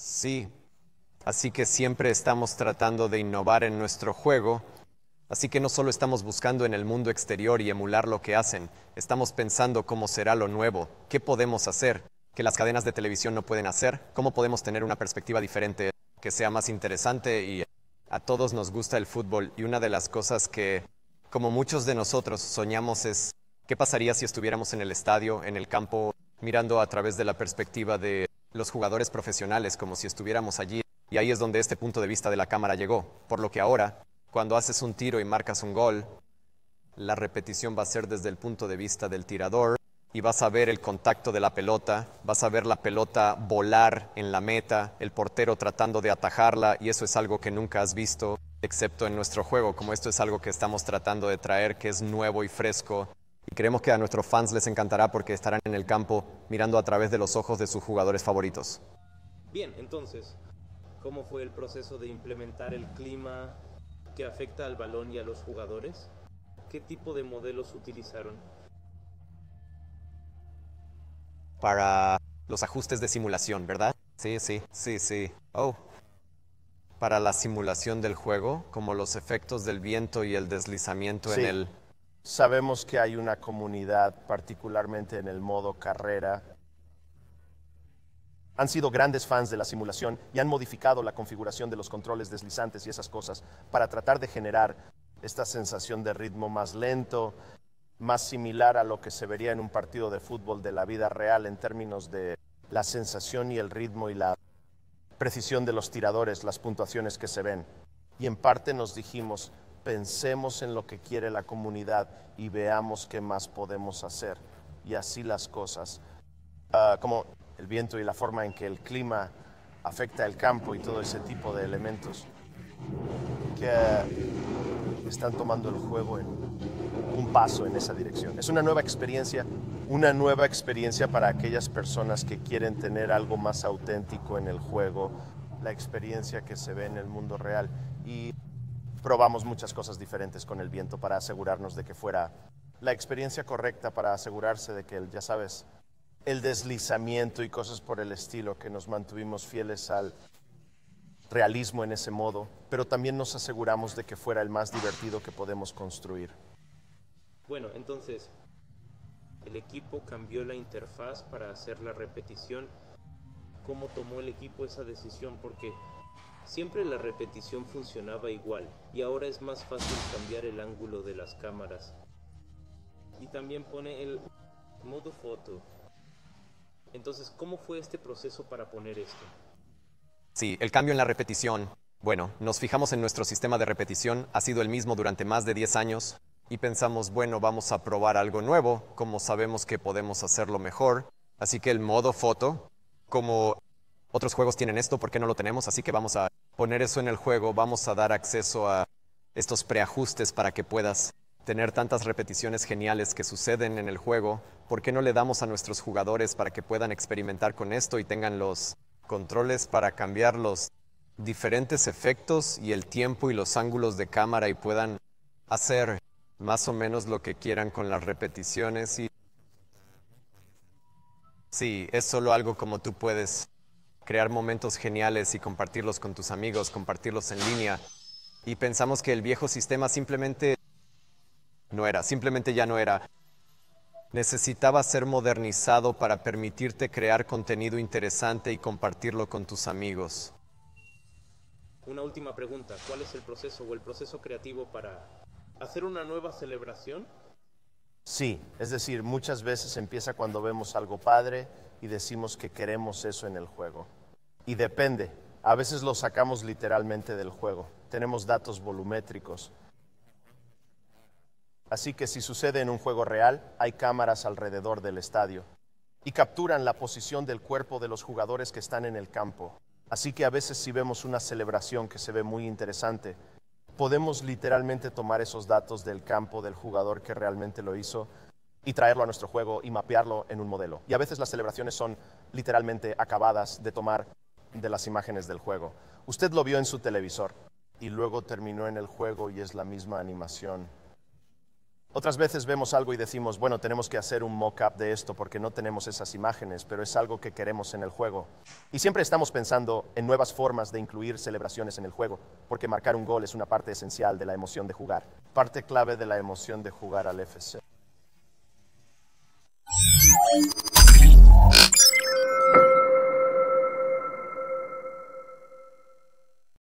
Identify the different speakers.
Speaker 1: Sí, así que siempre estamos tratando de innovar en nuestro juego, así que no solo estamos buscando en el mundo exterior y emular lo que hacen, estamos pensando cómo será lo nuevo, qué podemos hacer, que las cadenas de televisión no pueden hacer, cómo podemos tener una perspectiva diferente que sea más interesante y a todos nos gusta el fútbol y una de las cosas que, como muchos de nosotros, soñamos es qué pasaría si estuviéramos en el estadio, en el campo, mirando a través de la perspectiva de los jugadores profesionales como si estuviéramos allí. Y ahí es donde este punto de vista de la cámara llegó. Por lo que ahora, cuando haces un tiro y marcas un gol, la repetición va a ser desde el punto de vista del tirador y vas a ver el contacto de la pelota, vas a ver la pelota volar en la meta, el portero tratando de atajarla y eso es algo que nunca has visto, excepto en nuestro juego, como esto es algo que estamos tratando de traer, que es nuevo y fresco y creemos que a nuestros fans les encantará porque estarán en el campo mirando a través de los ojos de sus jugadores favoritos.
Speaker 2: Bien, entonces, ¿cómo fue el proceso de implementar el clima que afecta al balón y a los jugadores? ¿Qué tipo de modelos utilizaron?
Speaker 1: Para los ajustes de simulación, ¿verdad? Sí, sí, sí, sí. Oh. Para la simulación del juego, como los efectos del viento y el deslizamiento en el
Speaker 3: Sabemos que hay una comunidad, particularmente en el modo carrera.
Speaker 1: Han sido grandes fans
Speaker 3: de la simulación y han modificado la configuración de los controles deslizantes y esas cosas para tratar de generar esta sensación de ritmo más lento, más similar a lo que se vería en un partido de fútbol de la vida real en términos de la sensación y el ritmo y la precisión de los tiradores, las puntuaciones que se ven. Y en parte nos dijimos, pensemos en lo que quiere la comunidad y veamos qué más podemos hacer. Y así las cosas. Ah, como el viento y la forma en que el clima afecta el campo y todo ese tipo de elementos que están tomando el juego en un paso en esa dirección. Es una nueva experiencia, una nueva experiencia para aquellas personas que quieren tener algo más auténtico en el juego, la experiencia que se ve en el mundo real. Y probamos muchas cosas diferentes con el viento para asegurarnos de que fuera la experiencia correcta para asegurarse de que el, ya sabes, el deslizamiento y cosas por el estilo, que nos mantuvimos fieles al realismo en ese modo, pero también nos aseguramos de que fuera el más divertido que podemos construir.
Speaker 2: Bueno, entonces, el equipo cambió la interfaz para hacer la repetición. ¿Cómo tomó el equipo esa decisión? Porque Siempre la repetición funcionaba igual y ahora es más fácil cambiar el ángulo de las cámaras. Y también pone el modo foto. Entonces, ¿cómo fue este proceso para poner esto?
Speaker 1: Sí, el cambio en la repetición. Bueno, nos fijamos en nuestro sistema de repetición, ha sido el mismo durante más de 10 años, y pensamos, bueno, vamos a probar algo nuevo, como sabemos que podemos hacerlo mejor. Así que el modo foto, como otros juegos tienen esto, ¿por qué no lo tenemos? Así que vamos a poner eso en el juego, vamos a dar acceso a estos preajustes para que puedas tener tantas repeticiones geniales que suceden en el juego. ¿Por qué no le damos a nuestros jugadores para que puedan experimentar con esto y tengan los controles para cambiar los diferentes efectos y el tiempo y los ángulos de cámara y puedan hacer más o menos lo que quieran con las repeticiones sí, es solo algo como tú puedes crear momentos geniales y compartirlos con tus amigos, compartirlos en línea. Y pensamos que el viejo sistema simplemente no era, simplemente ya no era. Necesitaba ser modernizado para permitirte crear contenido interesante y compartirlo con tus amigos.
Speaker 2: Una última pregunta, ¿cuál es el proceso o el proceso creativo para hacer una nueva celebración?
Speaker 3: Sí, es decir, muchas veces empieza cuando vemos algo padre y decimos que queremos eso en el juego y depende. A veces lo sacamos literalmente del juego. Tenemos datos volumétricos. Así que si sucede en un juego real, hay cámaras alrededor del estadio y capturan la posición del cuerpo de los jugadores que están en el campo. Así que a veces si vemos una celebración que se ve muy interesante, podemos literalmente tomar esos datos del campo del jugador que realmente lo hizo y traerlo a nuestro juego y mapearlo en un modelo. Y a veces las celebraciones son literalmente acabadas de tomar de las imágenes del juego. Usted lo vio en su televisor y luego terminó en el juego y es la misma animación. Otras veces vemos algo y decimos, bueno, tenemos que hacer un mock-up de esto porque no tenemos esas imágenes, pero es algo que queremos en el juego. Y siempre estamos pensando en nuevas formas de incluir celebraciones en el juego, porque marcar un gol es una parte esencial de la emoción de jugar, parte clave de la emoción de jugar al FC.